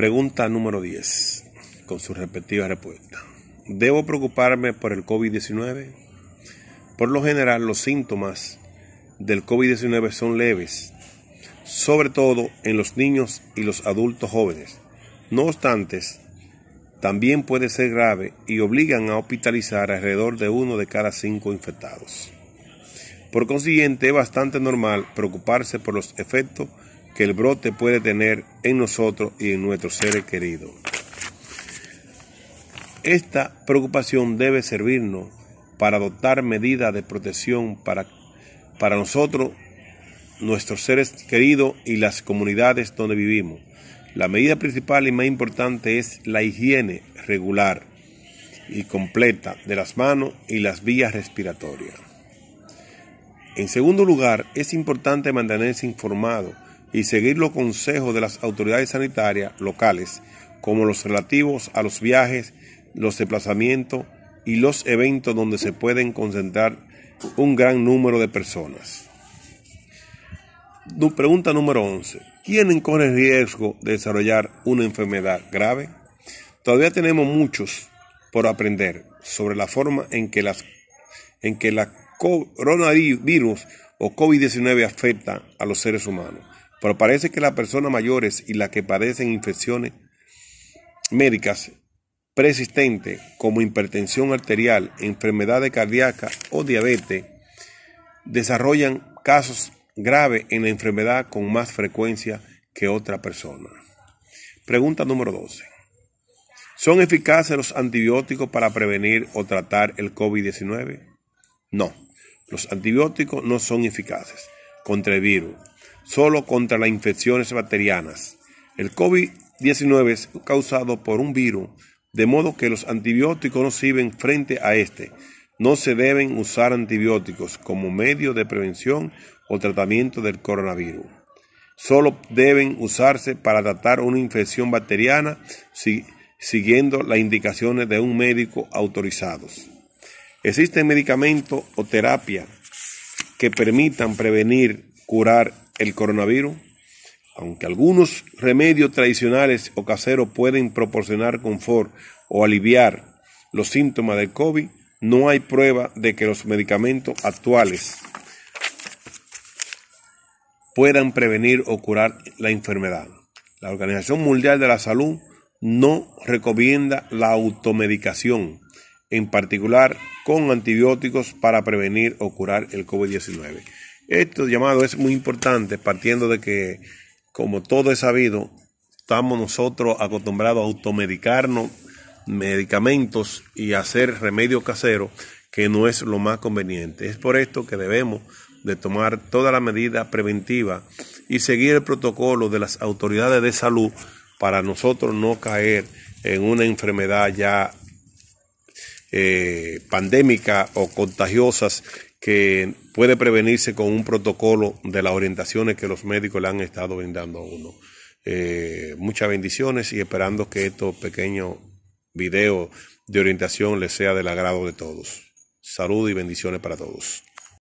Pregunta número 10, con su respectiva respuesta. ¿Debo preocuparme por el COVID-19? Por lo general, los síntomas del COVID-19 son leves, sobre todo en los niños y los adultos jóvenes. No obstante, también puede ser grave y obligan a hospitalizar alrededor de uno de cada cinco infectados. Por consiguiente, es bastante normal preocuparse por los efectos que el brote puede tener en nosotros y en nuestros seres queridos. Esta preocupación debe servirnos para adoptar medidas de protección para, para nosotros, nuestros seres queridos y las comunidades donde vivimos. La medida principal y más importante es la higiene regular y completa de las manos y las vías respiratorias. En segundo lugar, es importante mantenerse informado y seguir los consejos de las autoridades sanitarias locales, como los relativos a los viajes, los desplazamientos y los eventos donde se pueden concentrar un gran número de personas. Pregunta número 11. ¿Quién corre el riesgo de desarrollar una enfermedad grave? Todavía tenemos muchos por aprender sobre la forma en que, las, en que la coronavirus o COVID-19 afecta a los seres humanos. Pero parece que las personas mayores y las que padecen infecciones médicas persistentes como hipertensión arterial, enfermedades cardíacas o diabetes desarrollan casos graves en la enfermedad con más frecuencia que otra persona. Pregunta número 12. ¿Son eficaces los antibióticos para prevenir o tratar el COVID-19? No, los antibióticos no son eficaces contra el virus solo contra las infecciones bacterianas. El COVID-19 es causado por un virus, de modo que los antibióticos no sirven frente a este. No se deben usar antibióticos como medio de prevención o tratamiento del coronavirus. Solo deben usarse para tratar una infección bacteriana siguiendo las indicaciones de un médico autorizado. Existen medicamentos o terapias que permitan prevenir, curar el coronavirus, aunque algunos remedios tradicionales o caseros pueden proporcionar confort o aliviar los síntomas del COVID, no hay prueba de que los medicamentos actuales puedan prevenir o curar la enfermedad. La Organización Mundial de la Salud no recomienda la automedicación, en particular con antibióticos para prevenir o curar el COVID-19. Este llamado es muy importante partiendo de que, como todo es sabido, estamos nosotros acostumbrados a automedicarnos medicamentos y hacer remedio casero que no es lo más conveniente. Es por esto que debemos de tomar toda la medida preventiva y seguir el protocolo de las autoridades de salud para nosotros no caer en una enfermedad ya eh, pandémica o contagiosas que puede prevenirse con un protocolo de las orientaciones que los médicos le han estado brindando a uno. Eh, muchas bendiciones y esperando que estos pequeños videos de orientación les sea del agrado de todos. Salud y bendiciones para todos.